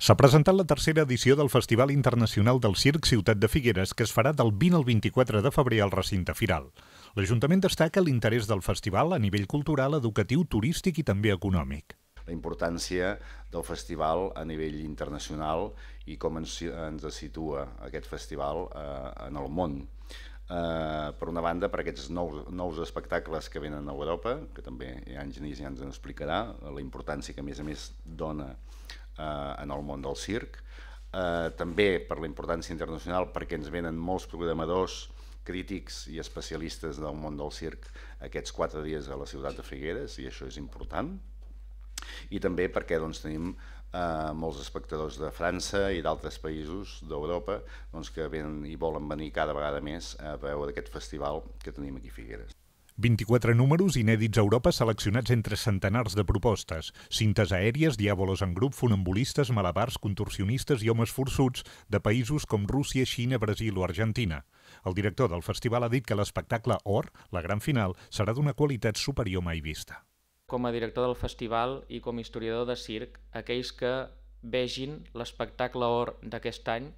S'ha presentat la tercera edició del Festival Internacional del Circ Ciutat de Figueres, que es farà del 20 al 24 de febrer al recinte firal. L'Ajuntament destaca l'interès del festival a nivell cultural, educatiu, turístic i també econòmic la importància del festival a nivell internacional i com ens, ens situa aquest festival eh, en el món. Uh, per una banda, per aquests nous, nous espectacles que venen a Europa, que també Angelis ja ens en explicarà, la importància que a més a més dona eh, en el món del circ, eh, també per la importància internacional, perquè ens venen molts programadors, crítics i especialistes del món del circ aquests quatre dies a la ciutat de Figueres, i això és important, i també perquè doncs, tenim eh, molts espectadors de França i d'altres països d'Europa doncs, que venen i volen venir cada vegada més a veure aquest festival que tenim aquí a Figueres. 24 números inèdits a Europa seleccionats entre centenars de propostes, cintes aèries, diàbolos en grup, funambulistes, malabars, contorsionistes i homes forçuts de països com Rússia, Xina, Brasil o Argentina. El director del festival ha dit que l'espectacle OR, la gran final, serà d'una qualitat superior mai vista. Com a director del festival i com a historiador de circ, aquells que vegin l'espectacle OR d'aquest any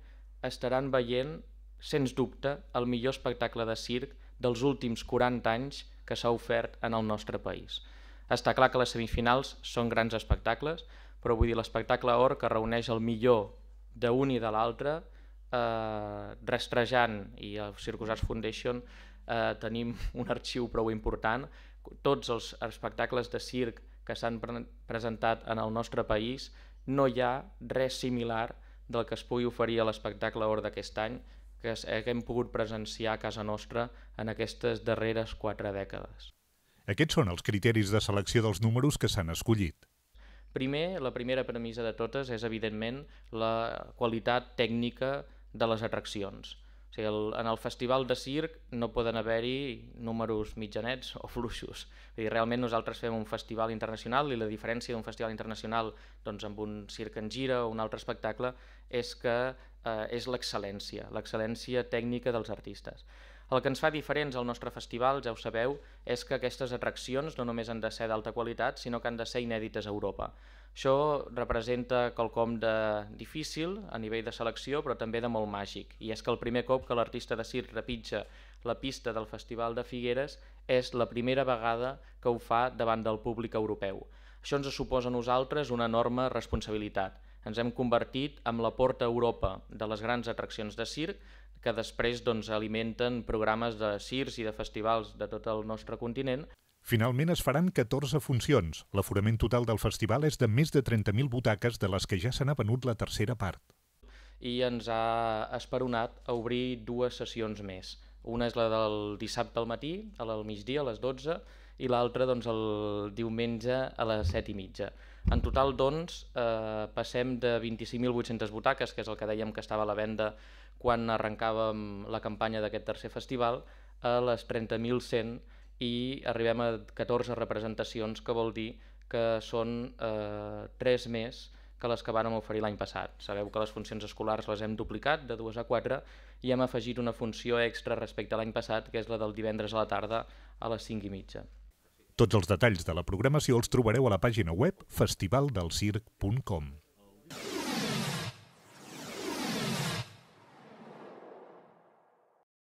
estaran veient, sens dubte, el millor espectacle de circ dels últims 40 anys que s'ha ofert en el nostre país. Està clar que les semifinals són grans espectacles, però vull dir l'espectacle or que reuneix el millor d'un i de l'altre, eh, rastrejant i el Circus Arts Foundation eh, tenim un arxiu prou important. Tots els espectacles de circ que s'han pre presentat en el nostre país no hi ha res similar del que es pugui oferir a l'espectacle or d'aquest any que hem pogut presenciar a casa nostra en aquestes darreres quatre dècades. Aquests són els criteris de selecció dels números que s'han escollit. Primer, la primera premissa de totes és, evidentment, la qualitat tècnica de les atraccions. O sigui, el, en el festival de circ no poden haver-hi números mitjanets o fluixos. Vull dir, realment nosaltres fem un festival internacional i la diferència d'un festival internacional doncs, amb un circ en gira o un altre espectacle és que eh, és l'excel·lència, l'excel·lència tècnica dels artistes. El que ens fa diferents al nostre festival, ja ho sabeu, és que aquestes atraccions no només han de ser d'alta qualitat, sinó que han de ser inèdites a Europa. Això representa quelcom de difícil a nivell de selecció, però també de molt màgic. I és que el primer cop que l'artista de Cirque repitja la pista del Festival de Figueres és la primera vegada que ho fa davant del públic europeu. Això ens suposa a nosaltres una enorme responsabilitat ens hem convertit en la porta a Europa de les grans atraccions de circ que després doncs, alimenten programes de circs i de festivals de tot el nostre continent. Finalment es faran 14 funcions. L'aforament total del festival és de més de 30.000 butaques de les que ja s'han venut la tercera part. I ens ha esperonat a obrir dues sessions més. Una és la del dissabte al matí, a la del migdia, a les 12, i l'altre doncs, el diumenge a les 7 i mitja. En total, doncs, eh, passem de 25.800 butaques, que és el que dèiem que estava a la venda quan arrencàvem la campanya d'aquest tercer festival, a les 30.100 i arribem a 14 representacions, que vol dir que són eh, 3 més que les que vàrem oferir l'any passat. Sabeu que les funcions escolars les hem duplicat de 2 a 4 i hem afegit una funció extra respecte a l'any passat, que és la del divendres a la tarda a les 5 i mitja. Tots els detalls de la programació els trobareu a la pàgina web festivaldelsirc.com.